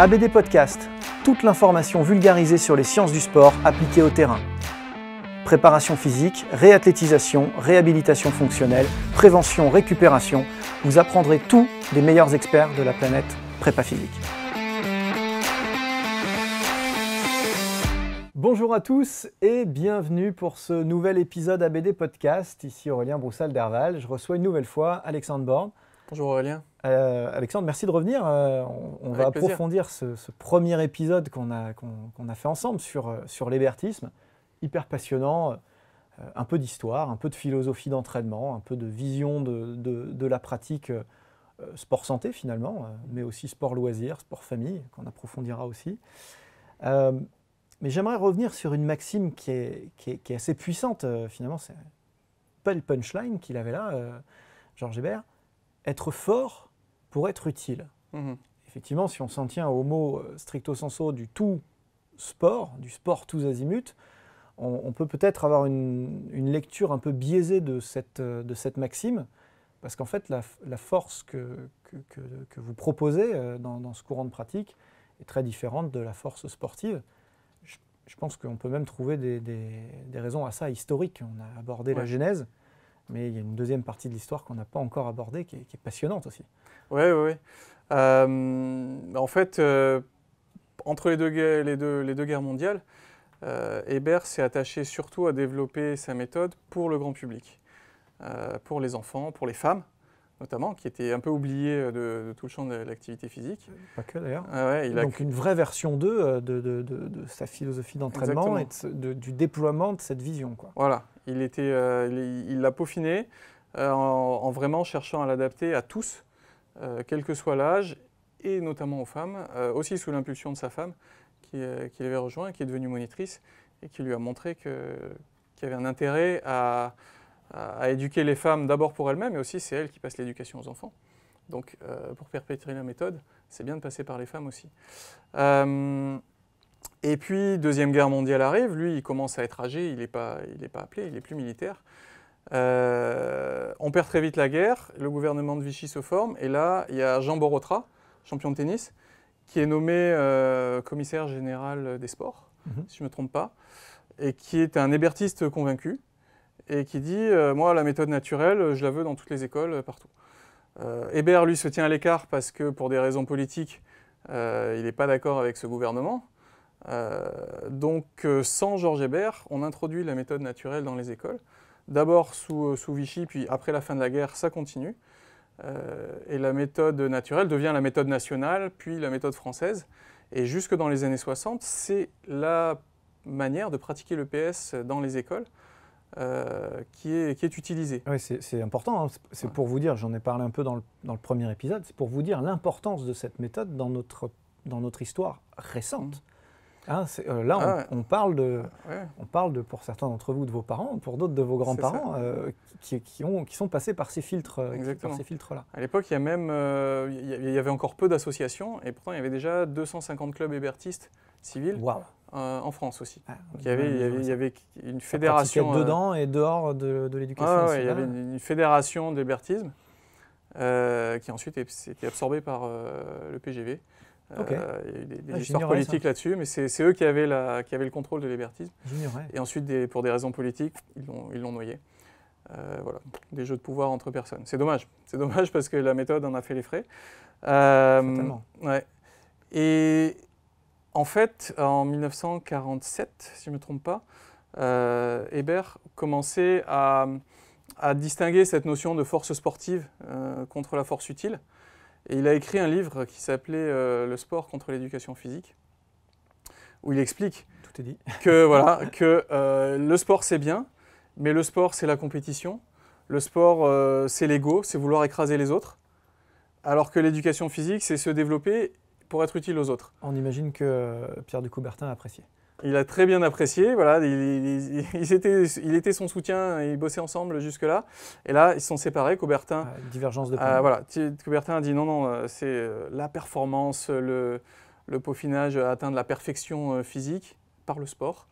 ABD Podcast, toute l'information vulgarisée sur les sciences du sport appliquées au terrain. Préparation physique, réathlétisation, réhabilitation fonctionnelle, prévention, récupération, vous apprendrez tout des meilleurs experts de la planète prépa physique. Bonjour à tous et bienvenue pour ce nouvel épisode ABD Podcast. Ici Aurélien Broussal derval Je reçois une nouvelle fois Alexandre Borne, Bonjour Aurélien. Euh, Alexandre, merci de revenir. Euh, on, va approfondir ce, premier épisode qu'on a, fait ensemble sur, euh, sur l'hébertisme. Hyper passionnant, un peu d'histoire, un peu de philosophie d'entraînement, un peu de vision de, la pratique sport santé finalement, mais aussi sport loisir, sport famille, qu'on approfondira aussi. mais j'aimerais revenir sur une maxime qui est, assez puissante finalement. C'est pas le punchline qu'il avait là, Georges Hébert être fort pour être utile. Mhm. Effectivement, si on s'en tient au mot euh, stricto sensu du tout sport, du sport tous azimuts, on, peut peut-être avoir une, lecture un peu biaisée de cette, euh, de cette maxime, parce qu'en fait, la, force que, que, que, vous proposez euh, dans, ce courant de pratique est très différente de la force sportive. Je, pense qu'on peut même trouver des, des, des, raisons à ça historiques. On a abordé la genèse mais il y a une deuxième partie de l'histoire qu'on n'a pas encore abordée, qui est, passionnante aussi. Oui, oui, oui. Euh, en fait, euh, entre les deux, les deux, guerres mondiales, euh, Hébert s'est attaché surtout à développer sa méthode pour le grand public, pour les enfants, pour les femmes notamment, qui étaient un peu oubliées de, tout le champ de l'activité physique. Pas que d'ailleurs. Ah Donc une vraie version 2 de, sa philosophie d'entraînement et du déploiement de cette vision. Quoi. Voilà, euh, il l'a peaufiné euh, en, vraiment cherchant à l'adapter à tous, euh, quel que soit l'âge, et notamment aux femmes, aussi sous l'impulsion de sa femme, qui, l'avait rejoint, qui est devenue monitrice, et qui lui a montré qu'il y avait un intérêt à, éduquer les femmes d'abord pour elles-mêmes, mais aussi c'est elles qui passent l'éducation aux enfants. Donc pour perpétuer la méthode, c'est bien de passer par les femmes aussi. Et puis, Deuxième Guerre mondiale arrive, lui, il commence à être âgé, il n'est pas, pas appelé, il n'est plus militaire. Euh, on perd très vite la guerre, le gouvernement de Vichy se forme, et là, il y a Jean Borotra, champion de tennis, qui est nommé euh, commissaire général des sports, mhm. si je ne me trompe pas, et qui est un hébertiste convaincu, et qui dit euh, Moi, la méthode naturelle, je la veux dans toutes les écoles, partout. Hébert, lui, se tient à l'écart parce que, pour des raisons politiques, il n'est pas d'accord avec ce gouvernement. Euh, donc euh, sans Georges Hébert, on introduit la méthode naturelle dans les écoles. D'abord euh, sous, Vichy, puis après la fin de la guerre, ça continue. et la méthode naturelle devient la méthode nationale, puis la méthode française. Et jusque dans les années 60, c'est la manière de pratiquer le PS dans les écoles qui, est, utilisée. c'est important. Hein. C'est pour vous dire, j'en ai parlé un peu dans le, premier épisode, c'est pour vous dire l'importance de cette méthode dans notre, dans notre histoire récente. Mmh. Ah, euh, là, ah on, parle de, ah on parle de, pour certains d'entre vous, de vos parents, pour d'autres de vos grands-parents euh, qui, qui, qui sont passés par ces filtres, euh, ces filtres-là. À l'époque, il y même, il y avait encore peu d'associations, et pourtant il y avait déjà 250 clubs hébertistes civils. en France aussi. il, y avait, il, y avait, une fédération. dedans et dehors de, l'éducation ah, Il y avait une, fédération d'hébertisme qui ensuite a été absorbée par le PGV. Euh, il y a eu des, des ah, histoires politiques là-dessus, mais c'est eux qui avaient, le contrôle de l'hébertisme. Et ensuite, pour des raisons politiques, ils l'ont noyé. Euh, voilà, des jeux de pouvoir entre personnes. C'est dommage. C'est dommage parce que la méthode en a fait les frais. Euh, Et en fait, en 1947, si je ne me trompe pas, Hébert commençait à, distinguer cette notion de force sportive contre la force utile. Et il a écrit un livre qui s'appelait euh, Le sport contre l'éducation physique, où il explique Tout est dit. que, voilà, que euh, le sport c'est bien, mais le sport c'est la compétition, le sport euh, c'est l'ego, c'est vouloir écraser les autres, alors que l'éducation physique c'est se développer pour être utile aux autres. On imagine que Pierre Ducoubertin a apprécié. Il a très bien apprécié, voilà, il, était, son soutien, ils bossaient ensemble jusque-là, et là ils se sont séparés, Coubertin... Ah, divergence de euh, Voilà, Coubertin a dit non, non, euh, c'est euh, la performance, le, le, peaufinage, atteindre la perfection euh, physique par le sport,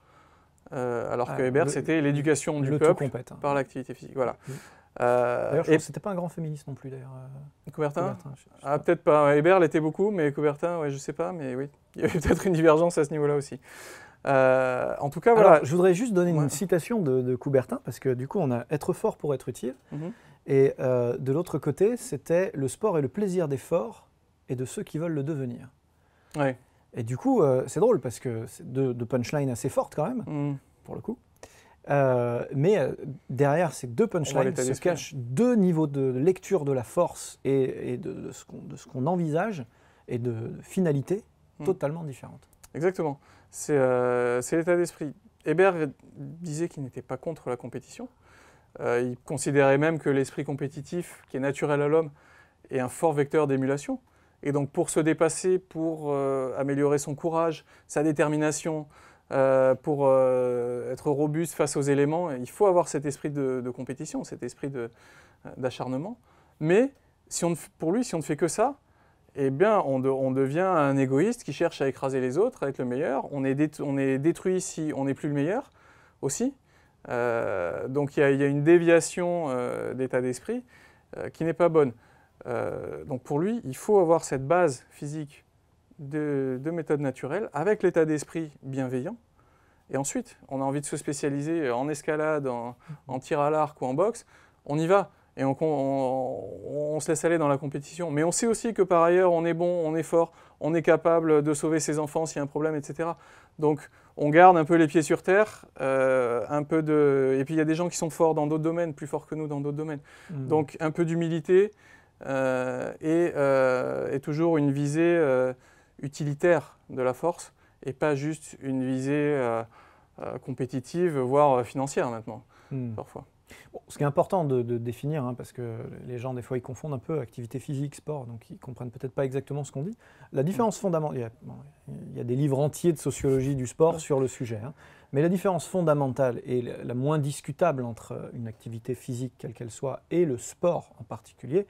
alors ah, que Hébert c'était l'éducation du peuple hein. par l'activité physique, voilà. Euh, d'ailleurs, c'était pas un grand féministe non plus, d'ailleurs. Coubertin, peut-être pas. Hébert l'était beaucoup, mais Coubertin, ouais, je sais pas, mais oui. Il y avait peut-être une divergence à ce niveau-là aussi. Euh, en tout cas, voilà. je voudrais juste donner une citation de, Coubertin, parce que du coup, on a être fort pour être utile. Mhm. Et euh, de l'autre côté, c'était le sport et le plaisir des forts et de ceux qui veulent le devenir. Et du coup, euh, c'est drôle, parce que c'est deux, de punchlines assez fortes quand même, mhm. pour le coup. mais derrière ces deux punchlines se cachent deux niveaux de lecture de la force et, de, ce qu'on envisage et de finalité mhm. totalement différentes. Exactement. Euh, c'est l'état d'esprit. Hébert disait qu'il n'était pas contre la compétition. Euh, il considérait même que l'esprit compétitif, qui est naturel à l'homme, est un fort vecteur d'émulation. Et donc pour se dépasser, pour euh, améliorer son courage, sa détermination, pour être robuste face aux éléments, il faut avoir cet esprit de, compétition, cet esprit d'acharnement. Mais si on pour lui, si on ne fait que ça, eh bien, on, devient un égoïste qui cherche à écraser les autres, à être le meilleur. On est, on est détruit si on n'est plus le meilleur aussi. Euh, donc il y, a une déviation euh, d'état d'esprit euh, qui n'est pas bonne. donc pour lui, il faut avoir cette base physique de, méthode naturelle avec l'état d'esprit bienveillant. Et ensuite, on a envie de se spécialiser en escalade, en, en tir à l'arc ou en boxe. On y va et on, se laisse aller dans la compétition. Mais on sait aussi que par ailleurs, on est bon, on est fort, on est capable de sauver ses enfants s'il y a un problème, etc. Donc on garde un peu les pieds sur terre, euh, un peu de... Et puis il y a des gens qui sont forts dans d'autres domaines, plus forts que nous dans d'autres domaines. Mmh. Donc un peu d'humilité euh, euh, et, toujours une visée utilitaire de la force et pas juste une visée compétitive, voire financière maintenant, mmh. parfois. Ce qui est important de, définir, hein, parce que les gens, des fois, ils confondent un peu activité physique, sport, donc ils comprennent peut-être pas exactement ce qu'on dit. La différence fondamentale, il y, a, des livres entiers de sociologie du sport sur le sujet, hein. mais la différence fondamentale et la moins discutable entre une activité physique, quelle qu'elle soit, et le sport en particulier,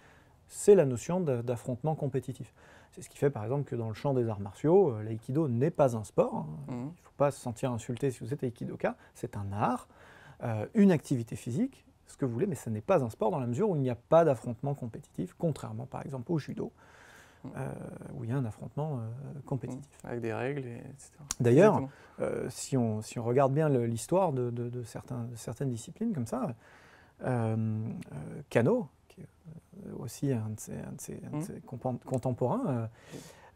c'est la notion d'affrontement compétitif. C'est ce qui fait par exemple que dans le champ des arts martiaux, euh, l'aïkido n'est pas un sport. Hein. Mmh. Il ne faut pas se sentir insulté si vous êtes aïkidoka, C'est un art, euh, une activité physique ce que vous voulez, mais ce n'est pas un sport dans la mesure où il n'y a pas d'affrontement compétitif, contrairement par exemple au judo, mm. euh, où il y a un affrontement euh, compétitif. Mm. Avec des règles, etc. D'ailleurs, euh, si, on, si on regarde bien l'histoire de, de, certaines disciplines comme ça, Cano, qui est aussi un de ses, contemporains,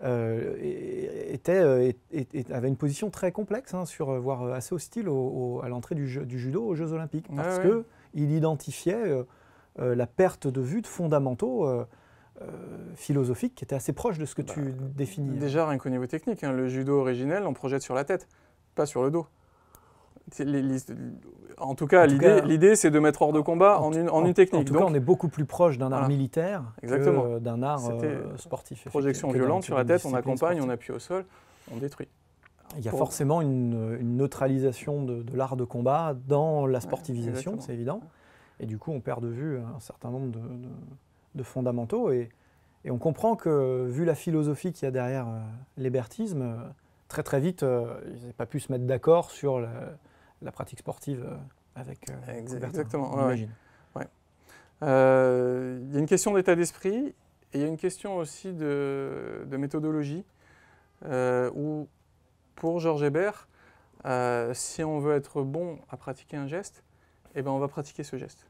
était, avait une position très complexe, hein, sur, voire assez hostile à l'entrée du, judo aux Jeux Olympiques, parce que il identifiait euh, euh, la perte de vue de fondamentaux. Euh, philosophiques qui étaient assez proches de ce que bah, tu définis. Déjà, rien qu'au niveau technique, hein, le judo originel, on projette sur la tête, pas sur le dos. en tout cas, l'idée, c'est de mettre hors de combat en, une, technique. En tout cas, on est beaucoup plus proche d'un art militaire que d'un art sportif. Projection violente sur la tête, on accompagne, on appuie au sol, on détruit. Il y a forcément une, neutralisation de, l'art de combat dans la sportivisation, c'est évident. Et du coup, on perd de vue un certain nombre de, fondamentaux. Et, on comprend que, vu la philosophie qu'il y a derrière euh, l'hébertisme, euh, très très vite, euh, ils n'ont pas pu se mettre d'accord sur la, pratique sportive avec Exactement, Il y a une question d'état d'esprit et il y a une question aussi de, méthodologie où pour Georges Hébert, euh, si on veut être bon à pratiquer un geste, eh ben on va pratiquer ce geste.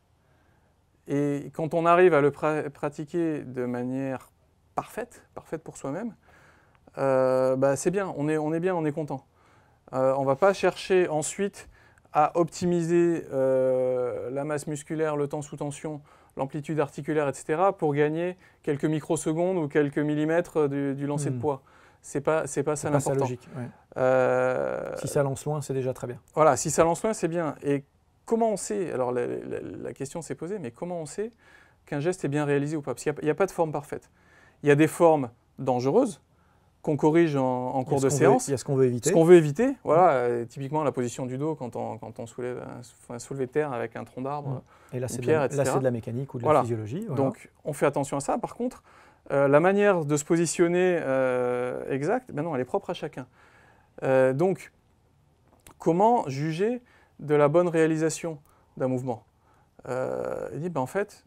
Et quand on arrive à le pratiquer de manière parfaite, parfaite pour soi-même, euh, bah, c'est bien, on est, on est bien, on est content. Euh, on ne va pas chercher ensuite à optimiser la masse musculaire, le temps sous tension, l'amplitude articulaire, etc., pour gagner quelques microsecondes ou quelques millimètres du, lancer de hmm. poids. C'est pas, pas ça l'important. Euh, si ça lance loin, c'est déjà très bien. Voilà, si ça lance loin, c'est bien. Et comment on sait Alors la, question s'est posée, mais comment on sait qu'un geste est bien réalisé ou pas Parce qu'il n'y a, pas de forme parfaite. Il y a des formes dangereuses qu'on corrige en, cours de séance. il y a ce qu'on veut éviter. Ce qu'on veut éviter, voilà, euh, typiquement la position du dos quand on, quand on soulève terre avec un tronc d'arbre, mmh. et là, c'est de la, de la mécanique ou de la physiologie. Voilà. Donc, on fait attention à ça. Par contre, euh, la manière de se positionner exacte, ben non, elle est propre à chacun. Euh, donc, comment juger de la bonne réalisation d'un mouvement euh, Il dit, ben, en fait,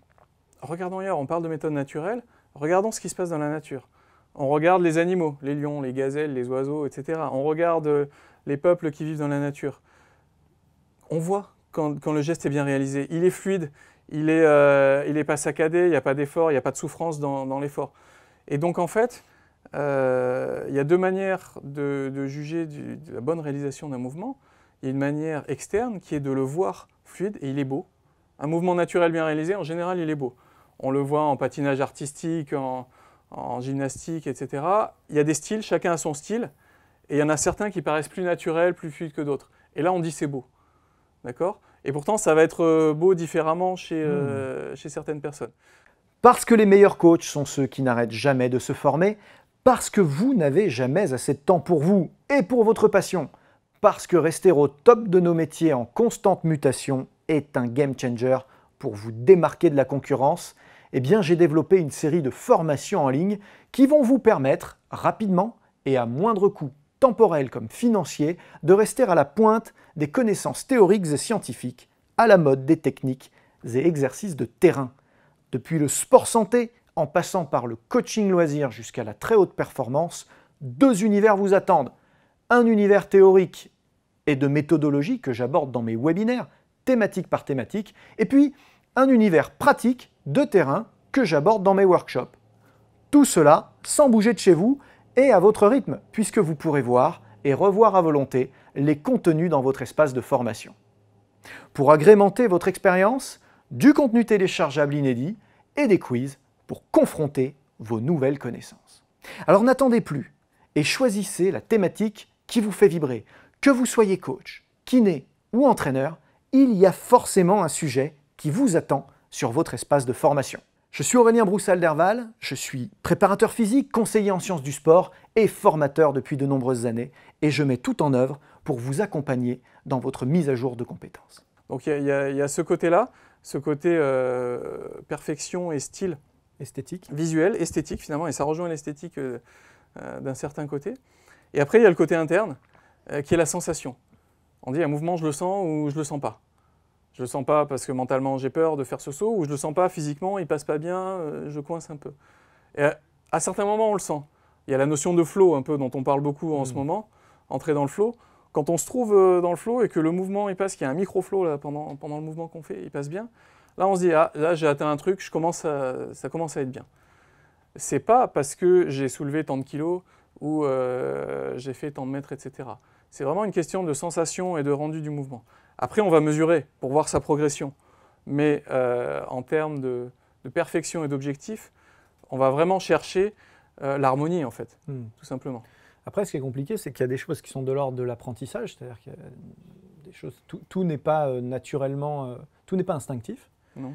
regardons hier, on parle de méthode naturelle, regardons ce qui se passe dans la nature. On regarde les animaux, les lions, les gazelles, les oiseaux, etc. On regarde euh, les peuples qui vivent dans la nature. On voit quand, le geste est bien réalisé. Il est fluide, il n'est pas saccadé, il n'y a pas d'effort, il n'y a pas de souffrance dans, dans l'effort. Et donc en fait, euh, il y a deux manières de, juger de la bonne réalisation d'un mouvement. Il y a une manière externe qui est de le voir fluide et il est beau. Un mouvement naturel bien réalisé, en général, il est beau. On le voit en patinage artistique, en, gymnastique, etc. Il y a des styles, chacun a son style, et il y en a certains qui paraissent plus naturels, plus fluides que d'autres. Et là, on dit c'est beau. D'accord Et pourtant, ça va être euh, beau différemment chez, euh, hmm. chez certaines personnes. Parce que les meilleurs coachs sont ceux qui n'arrêtent jamais de se former, parce que vous n'avez jamais assez de temps pour vous et pour votre passion, parce que rester au top de nos métiers en constante mutation est un game changer pour vous démarquer de la concurrence, eh bien j'ai développé une série de formations en ligne qui vont vous permettre rapidement et à moindre coût temporel comme financier de rester à la pointe des connaissances théoriques et scientifiques, à la mode des techniques et exercices de terrain. Depuis le sport santé en passant par le coaching loisir jusqu'à la très haute performance, deux univers vous attendent. Un univers théorique et de méthodologie que j'aborde dans mes webinaires, thématique par thématique, et puis un univers pratique de terrain que j'aborde dans mes workshops. Tout cela sans bouger de chez vous et à votre rythme, puisque vous pourrez voir et revoir à volonté les contenus dans votre espace de formation. Pour agrémenter votre expérience, du contenu téléchargeable inédit et des quiz pour confronter vos nouvelles connaissances. Alors n'attendez plus et choisissez la thématique qui vous fait vibrer. Que vous soyez coach, kiné ou entraîneur, il y a forcément un sujet qui vous attend sur votre espace de formation. Je suis Aurélien Broussal derval je suis préparateur physique, conseiller en sciences du sport et formateur depuis de nombreuses années et je mets tout en œuvre pour vous accompagner dans votre mise à jour de compétences. Donc il y, a ce côté-là, ce côté euh, perfection et style esthétique. Visuel, esthétique finalement, et ça rejoint l'esthétique euh, euh, d'un certain côté. Et après, il y a le côté interne, euh, qui est la sensation. On dit un mouvement, je le sens ou je le sens pas. Je le sens pas parce que mentalement j'ai peur de faire ce saut, ou je le sens pas physiquement, il passe pas bien, je coince un peu. Et à, certains moments, on le sent. Il y a la notion de flow un peu dont on parle beaucoup en ce mmh. moment, entrer dans le flow. Quand on se trouve dans le flow et que le mouvement il passe, qu'il y a un micro-flow pendant le mouvement qu'on fait, il passe bien, Là, on se dit, ah, là, j'ai atteint un truc, je commence ça commence à être bien. C'est pas parce que j'ai soulevé tant de kilos ou euh, j'ai fait tant de mètres, etc. C'est vraiment une question de sensation et de rendu du mouvement. Après, on va mesurer pour voir sa progression. Mais euh, en termes de, perfection et d'objectif, on va vraiment chercher euh, l'harmonie, en fait, hmm. tout simplement. Après, ce qui est compliqué, c'est qu'il y a des choses qui sont de l'ordre de l'apprentissage, c'est-à-dire que des choses, tout, n'est pas naturellement, tout n'est pas instinctif. Non.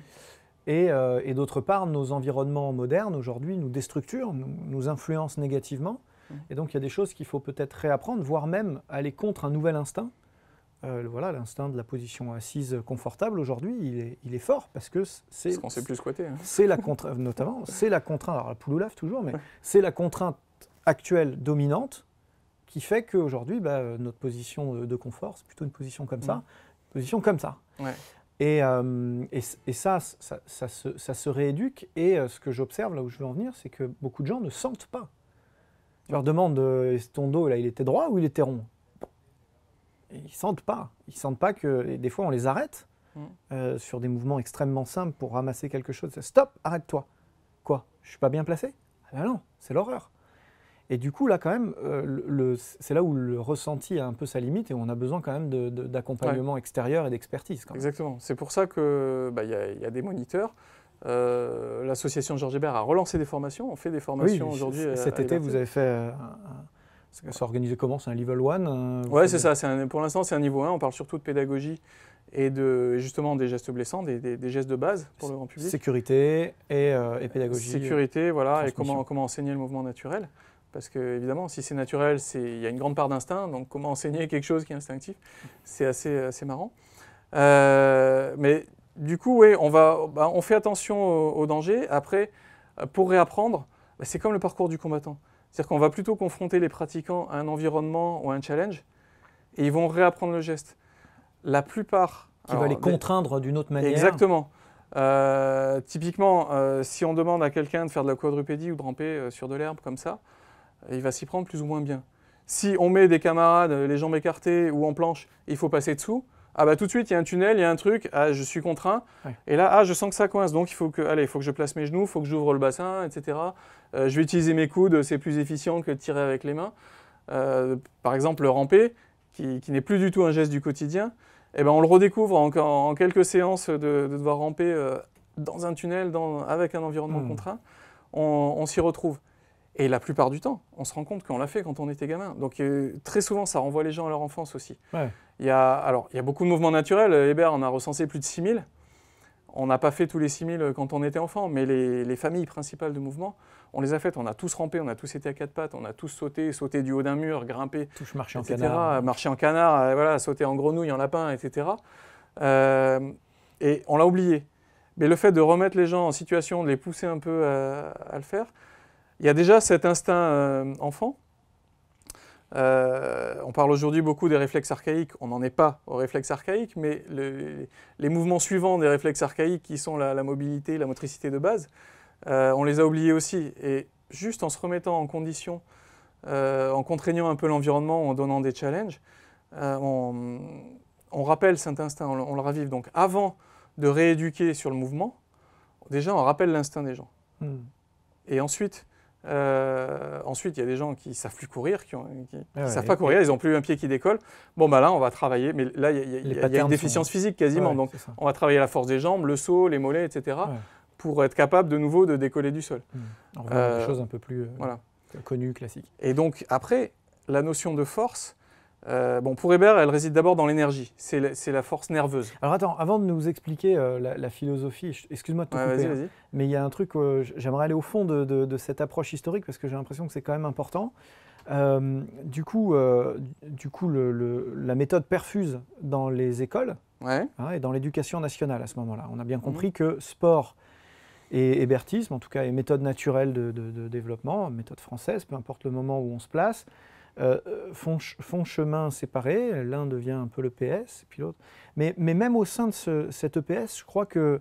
Euh, et, d'autre part, nos environnements modernes aujourd'hui nous déstructurent, nous, influencent négativement. Et donc il y a des choses qu'il faut peut-être réapprendre, voire même aller contre un nouvel instinct. Euh, voilà, l'instinct de la position assise confortable aujourd'hui, il est, fort parce que c'est. plus hein. C'est la contrainte, notamment, c'est la contrainte, alors la poule lave toujours, mais c'est la contrainte actuelle dominante qui fait qu'aujourd'hui, bah, euh, notre position de confort, c'est plutôt une position comme ça, position comme ça. Et, euh, et, ça, ça, se, rééduque. Et euh, ce que j'observe, là où je veux en venir, c'est que beaucoup de gens ne sentent pas. Tu leur demandes, euh, ton dos, là, il était droit ou il était rond et Ils sentent pas. Ils sentent pas que. des fois, on les arrête mm. euh, sur des mouvements extrêmement simples pour ramasser quelque chose. Stop, arrête-toi. Quoi Je ne suis pas bien placé ah ben non, c'est l'horreur. Et du coup, là, quand même, euh, c'est là où le ressenti a un peu sa limite et on a besoin quand même d'accompagnement extérieur et d'expertise. Exactement. C'est pour ça qu'il bah, y, a, des moniteurs. Euh, l'association Georges Hébert a relancé des formations. On fait des formations aujourd'hui. cet été, vous avez fait. Euh, c'est organisé comment C'est un level 1 euh, Oui, c'est ça. pour l'instant, c'est un niveau 1. On parle surtout de pédagogie et de, justement des gestes blessants, des, gestes de base pour le grand public. Sécurité et, et pédagogie. Sécurité, voilà, et comment, comment enseigner le mouvement naturel. Parce que, évidemment, si c'est naturel, il y a une grande part d'instinct. Donc, comment enseigner quelque chose qui est instinctif C'est assez, marrant. Euh, mais du coup, oui, bah, on, fait attention aux au danger. Après, pour réapprendre, bah, c'est comme le parcours du combattant. C'est-à-dire qu'on va plutôt confronter les pratiquants à un environnement ou à un challenge, et ils vont réapprendre le geste. La plupart... Qui va les contraindre d'une autre manière. Exactement. Euh, typiquement, euh, si on demande à quelqu'un de faire de la quadrupédie ou de ramper sur de l'herbe comme ça, il va s'y prendre plus ou moins bien. Si on met des camarades, euh, les jambes écartées ou en planche, il faut passer dessous, ah bah tout de suite, il y a un tunnel, il y a un truc, ah je suis contraint, et là, ah je sens que ça coince, donc il faut que, allez, faut que je place mes genoux, il faut que j'ouvre le bassin, etc. Euh, je vais utiliser mes coudes, c'est plus efficient que de tirer avec les mains. Euh, par exemple, le ramper, qui, n'est plus du tout un geste du quotidien, eh ben on le redécouvre en, quelques séances de, devoir ramper dans un tunnel, avec un environnement hmm. contraint, on s'y retrouve. Et la plupart du temps, on se rend compte qu'on l'a fait quand on était gamin. Donc euh, très souvent, ça renvoie les gens à leur enfance aussi. Il, y a, alors, il y a beaucoup de mouvements naturels. Euh, Hébert on a recensé plus de 6000. On n'a pas fait tous les 6000 euh, quand on était enfant, mais les, familles principales de mouvements, on les a faites. On a tous rampé, on a tous été à quatre pattes, on a tous sauté, sauté du haut d'un mur, grimpé, Touche, marché en canard. Marché en canard, voilà, sauté en grenouille, en lapin, etc. et on l'a oublié. Mais le fait de remettre les gens en situation, de les pousser un peu à le faire, il y a déjà cet instinct euh, enfant. Euh, on parle aujourd'hui beaucoup des réflexes archaïques, on n'en est pas aux réflexes archaïques, mais les mouvements suivants des réflexes archaïques qui sont la, mobilité, la motricité de base, euh, on les a oubliés aussi. Et juste en se remettant en condition, en contraignant un peu l'environnement, en donnant des challenges, on, rappelle cet instinct, on, le ravive. Donc avant de rééduquer sur le mouvement, déjà on rappelle l'instinct des gens. Hmm. Et ensuite, euh, ensuite, il y a des gens qui savent plus courir, qui, ne ah savent pas courir, ils ont plus un pied qui décolle. Bon, bah là, on va travailler, mais là, il y, a une déficience physique quasiment. donc, on va travailler la force des jambes, le saut, les mollets, etc., pour être capable de nouveau de décoller du sol. Mmh. On va des choses un peu plus euh, connu, classique. Et donc, après, la notion de force, euh, bon, pour Hébert, elle réside d'abord dans l'énergie, c'est la, force nerveuse. Alors attends, avant de nous expliquer euh, la, philosophie, excuse-moi de te couper, hein, mais il y a un truc, euh, j'aimerais aller au fond de, cette approche historique parce que j'ai l'impression que c'est quand même important. du coup, du coup la méthode perfuse dans les écoles hein, et dans l'éducation nationale à ce moment-là. On a bien mhm. compris que sport et hébertisme, en tout cas, et méthode naturelle de développement, méthode française, peu importe le moment où on se place, euh, font, chemin séparé, l'un devient un peu l'EPS, puis l'autre. Mais, même au sein de cette cet EPS, je crois qu'il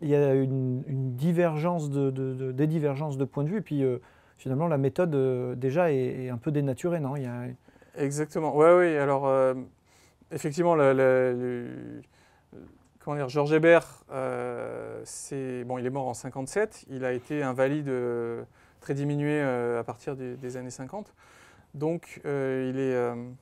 y a une, divergence de, des divergences de point de vue, et puis euh, finalement la méthode euh, déjà est, un peu dénaturée, non Exactement, oui, oui, alors effectivement, comment dire, Georges Hébert, bon, il est mort en 57, il a été invalide, très diminué à partir des années 50. Donc, euh,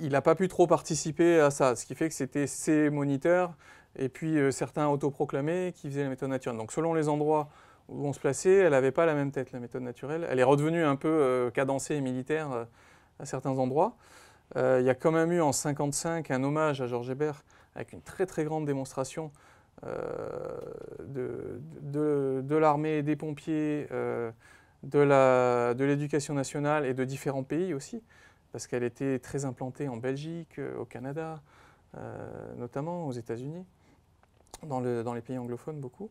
il n'a euh, pas pu trop participer à ça, ce qui fait que c'était ses moniteurs et puis euh, certains autoproclamés qui faisaient la méthode naturelle. Donc selon les endroits où on se plaçait, elle n'avait pas la même tête, la méthode naturelle. Elle est redevenue un peu cadencée et militaire à certains endroits. Il y a quand même eu en 1955 un hommage à Georges Hébert avec une très très grande démonstration de, de l'armée, des pompiers, de l'éducation nationale et de différents pays aussi, parce qu'elle était très implantée en Belgique, euh, au Canada, euh, notamment aux États-Unis, dans, les pays anglophones beaucoup.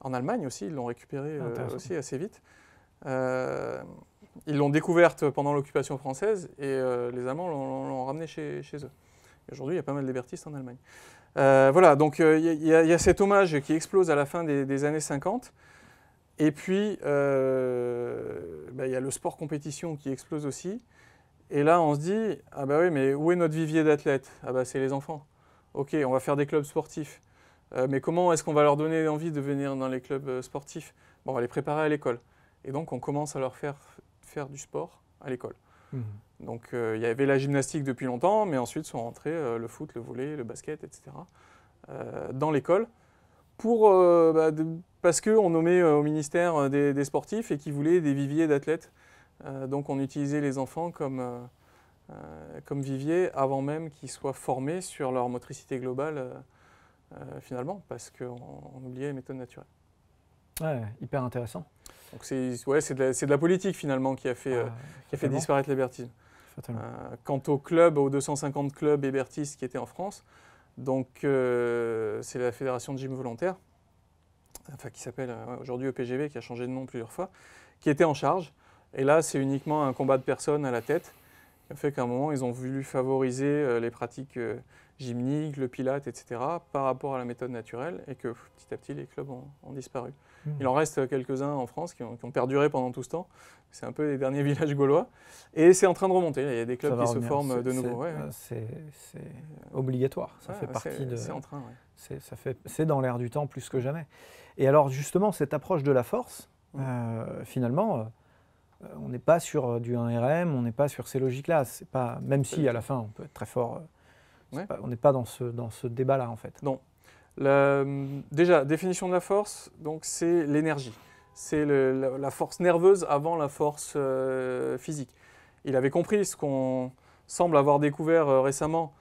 En Allemagne aussi, ils l'ont récupérée euh, aussi assez vite. ils l'ont découverte pendant l'occupation française et les Allemands l'ont ramenée chez, eux. Aujourd'hui, il y a pas mal de en Allemagne. voilà, donc il y, a cet hommage qui explose à la fin des années 50 et puis, euh, bah, il y a le sport compétition qui explose aussi. Et là, on se dit, ah bah oui, mais où est notre vivier d'athlètes Ah ben c'est les enfants. Ok, on va faire des clubs sportifs. Euh, mais comment est-ce qu'on va leur donner envie de venir dans les clubs euh, sportifs bon, On va les préparer à l'école. Et donc, on commence à leur faire faire du sport à l'école. Mmh. Donc, il y avait la gymnastique depuis longtemps, mais ensuite sont rentrés le foot, le volet, le basket, etc. dans l'école pour bah, parce qu'on nommait euh, au ministère euh, des, sportifs et qui voulaient des viviers d'athlètes. Euh, donc on utilisait les enfants comme, comme avant même qu'ils soient formés sur leur motricité globale finalement, parce qu'on oubliait les méthodes naturelles. Ouais, hyper intéressant. Donc c'est ouais, de, la, de la politique finalement qui a fait, ah, qui a fait disparaître l'hébertisme. Euh, quant aux clubs, aux 250 clubs hébertistes qui étaient en France, donc c'est la Fédération de gym volontaire qui s'appelle euh, aujourd'hui EPGV, qui a changé de nom plusieurs fois, qui était en charge. Et là, c'est uniquement un combat de personnes à la tête. qui a fait qu'à un moment, ils ont voulu favoriser euh, les pratiques euh, gymniques, le pilate, etc., par rapport à la méthode naturelle, et que petit à petit, les clubs ont, disparu. Hmm. Il en reste quelques-uns en France qui ont, perduré pendant tout ce temps. C'est un peu les derniers villages gaulois. Et c'est en train de remonter. il y a des clubs qui se forment de nouveau. C'est obligatoire. Ça fait partie de. C'est en train. C'est dans l'air du temps plus que jamais. Et alors justement, cette approche de la force, mm. euh, finalement, euh, on n'est pas sur euh, du 1RM, on n'est pas sur ces logiques-là. C'est pas, même si à la fin on peut être très fort, on n'est pas dans ce, dans ce débat-là en fait. Non. déjà, définition de la force, donc c'est l'énergie. C'est la, force nerveuse avant la force physique. Il avait compris ce qu'on semble avoir découvert récemment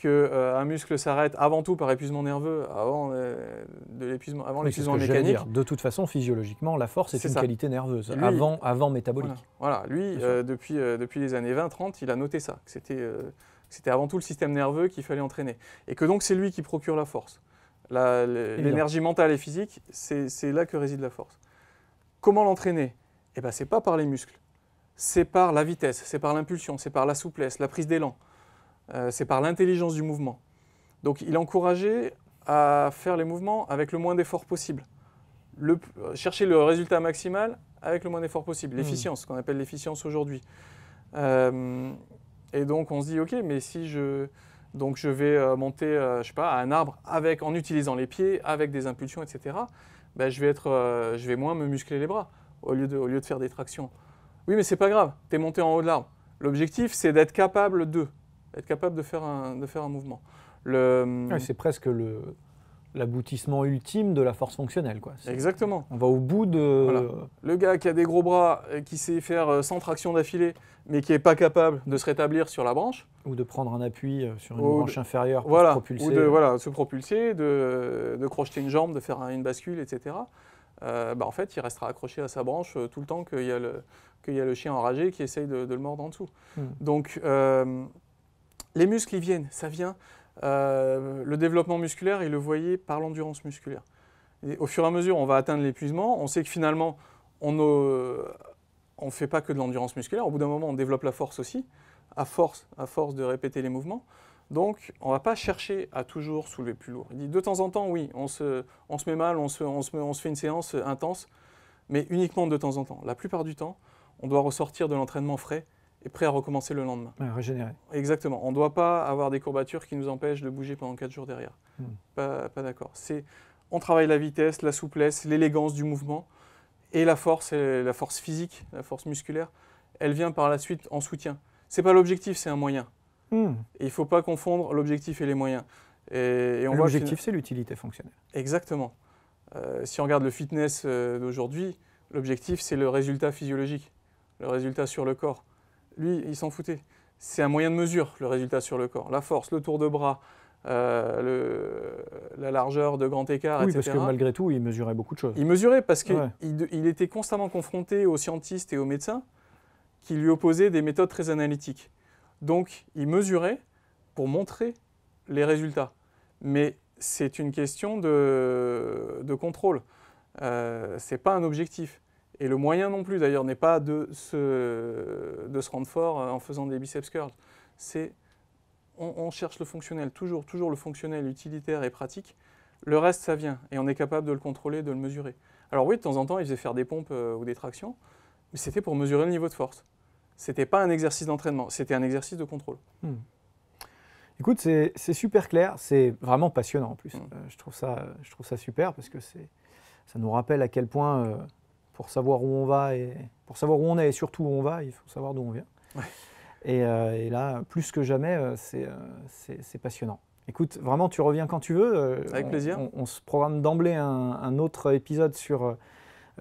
qu'un euh, muscle s'arrête avant tout par épuisement nerveux, avant euh, de l'épuisement, avant l'épuisement mécanique. De toute façon, physiologiquement, la force est, une qualité nerveuse, avant, avant métabolique. Voilà, lui, euh, depuis, depuis les années 20-30, il a noté ça, que c'était avant tout le système nerveux qu'il fallait entraîner. Et que donc c'est lui qui procure la force. L'énergie mentale et physique, c'est là que réside la force. Comment l'entraîner Eh bien, c'est pas par les muscles, c'est par la vitesse, c'est par l'impulsion, c'est par la souplesse, la prise d'élan. Euh, c'est par l'intelligence du mouvement. Donc il encourageait à faire les mouvements avec le moins d'effort possible. Euh, chercher le résultat maximal avec le moins d'effort possible. Hmm. L'efficience, ce qu'on appelle l'efficience aujourd'hui. Euh, et donc on se dit, ok, mais si je, donc je vais monter, je pas, à un arbre avec, en utilisant les pieds, avec des impulsions, etc., ben, je, vais être, je vais moins me muscler les bras au lieu de, au lieu de faire des tractions. Oui, mais c'est pas grave, tu es monté en haut de l'arbre. L'objectif, c'est d'être capable de être capable de faire un, de faire un mouvement. Le, c'est presque le, l'aboutissement ultime de la force fonctionnelle. Quoi. Exactement. On va au bout de... Le gars qui a des gros bras, qui sait faire 100 euh, tractions d'affilée, mais qui n'est pas capable de se rétablir sur la branche. Ou de prendre un appui euh, sur une branche inférieure pour voilà. se propulser. Ou de voilà, se propulser, de, de crocheter une jambe, de faire une bascule, etc. Euh, bah en fait, il restera accroché à sa branche tout le temps qu'il y, y, a le chien enragé qui essaye de, le mordre en dessous. Hmm. Donc... Les muscles, ils viennent, ça vient. Euh, le développement musculaire, il le voyait par l'endurance musculaire. au fur et à mesure, on va atteindre l'épuisement. On sait que finalement, on ne on fait pas que de l'endurance musculaire. Au bout d'un moment, on développe la force aussi, à force, à force de répéter les mouvements. Donc, on ne va pas chercher à toujours soulever plus lourd. de temps en temps, oui, on se, on se met mal, on se, on se fait une séance intense, mais uniquement de temps en temps. La plupart du temps, on doit ressortir de l'entraînement frais prêt à recommencer le lendemain. régénérer. Exactement. On ne doit pas avoir des courbatures qui nous empêchent de bouger pendant 4 jours derrière. Hmm. Pas, d'accord. C'est, on travaille la vitesse, la souplesse, l'élégance du mouvement et la force, la force physique, la force musculaire. Elle vient par la suite en soutien. Ce n'est pas l'objectif, c'est un moyen. Hmm. Et il ne faut pas confondre l'objectif et les moyens. Et, l'objectif, c'est l'utilité fonctionnelle. Exactement. Euh, si on regarde le fitness euh, d'aujourd'hui, l'objectif, c'est le résultat physiologique, le résultat sur le corps lui, il s'en foutait. C'est un moyen de mesure, le résultat sur le corps. La force, le tour de bras, euh, la largeur de grand écart, oui, parce que malgré tout, il mesurait beaucoup de choses. Il mesurait parce qu'il était constamment confronté aux scientistes et aux médecins qui lui opposaient des méthodes très analytiques. Donc, il mesurait pour montrer les résultats. Mais c'est une question de, contrôle. Euh, Ce n'est pas un objectif. Et le moyen non plus, d'ailleurs, n'est pas de se, de se rendre fort euh, en faisant des biceps curls. C'est on, cherche le fonctionnel, toujours, toujours le fonctionnel utilitaire et pratique. Le reste, ça vient et on est capable de le contrôler, de le mesurer. Alors oui, de temps en temps, il faisait faire des pompes euh, ou des tractions, mais c'était pour mesurer le niveau de force. C'était pas un exercice d'entraînement, c'était un exercice de contrôle. Hmm. Écoute, c'est super clair, c'est vraiment passionnant en plus. Hmm. Euh, je, trouve ça, je trouve ça super parce que ça nous rappelle à quel point pour savoir où on va et pour savoir où on est et surtout où on va, il faut savoir d'où on vient. Euh, et, là, plus que jamais, euh, euh, c'est passionnant. Écoute, vraiment, tu reviens quand tu veux. Avec plaisir. On, se programme d'emblée un, autre épisode sur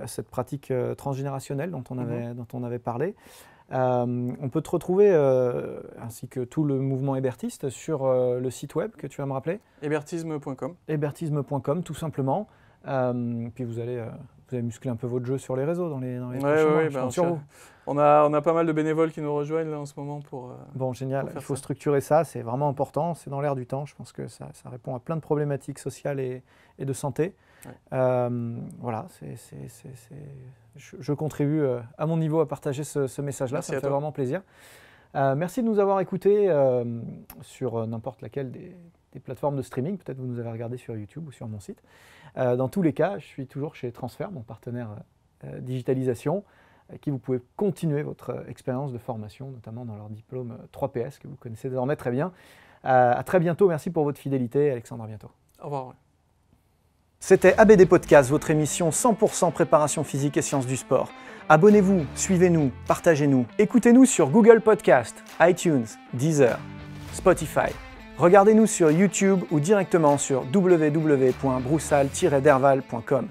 cette pratique transgénérationnelle dont on mhm. avait, dont on avait parlé. on peut te retrouver, ainsi que tout le mouvement hébertiste, sur le site web que tu vas me rappeler. Hébertisme.com. Hébertisme.com, tout simplement. puis vous allez vous avez musclé un peu votre jeu sur les réseaux dans les, dans les On a, on a pas mal de bénévoles qui nous rejoignent en ce moment pour. Euh, bon, génial. Il faut structurer ça, c'est vraiment important, c'est dans l'air du temps. Je pense que ça, répond à plein de problématiques sociales et, de santé. Euh, voilà, c'est, je, contribue euh, à mon niveau à partager ce, message-là, ça fait vraiment plaisir. merci de nous avoir écoutés sur n'importe laquelle des des plateformes de streaming. Peut-être vous nous avez regardé sur YouTube ou sur mon site. Euh, dans tous les cas, je suis toujours chez Transfer, mon partenaire euh, digitalisation, avec euh, qui vous pouvez continuer votre expérience de formation, notamment dans leur diplôme 3PS que vous connaissez désormais très bien. A à très bientôt. Merci pour votre fidélité, Alexandre. À bientôt. Au revoir. C'était ABD Podcast, votre émission 100% préparation physique et sciences du sport. Abonnez-vous, suivez-nous, partagez-nous. Écoutez-nous sur Google Podcast, iTunes, Deezer, Spotify. Regardez-nous sur YouTube ou directement sur www.broussal-derval.com.